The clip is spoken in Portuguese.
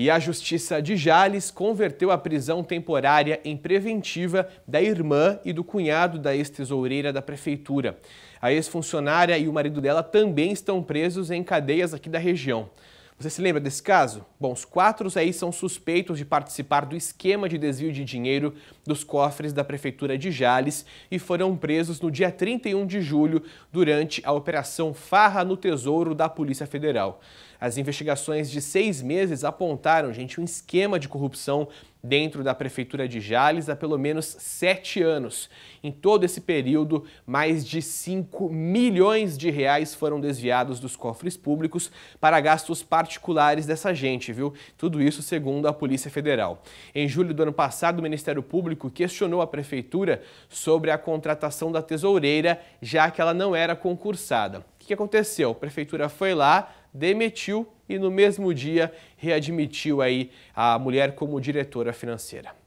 E a Justiça de Jales converteu a prisão temporária em preventiva da irmã e do cunhado da ex-tesoureira da Prefeitura. A ex-funcionária e o marido dela também estão presos em cadeias aqui da região. Você se lembra desse caso? Bom, os quatro aí são suspeitos de participar do esquema de desvio de dinheiro dos cofres da Prefeitura de Jales e foram presos no dia 31 de julho durante a Operação Farra no Tesouro da Polícia Federal. As investigações de seis meses apontaram, gente, um esquema de corrupção dentro da Prefeitura de Jales há pelo menos sete anos. Em todo esse período, mais de 5 milhões de reais foram desviados dos cofres públicos para gastos particulares particulares dessa gente, viu? Tudo isso segundo a Polícia Federal. Em julho do ano passado, o Ministério Público questionou a prefeitura sobre a contratação da tesoureira, já que ela não era concursada. O que aconteceu? A prefeitura foi lá, demitiu e no mesmo dia readmitiu aí a mulher como diretora financeira.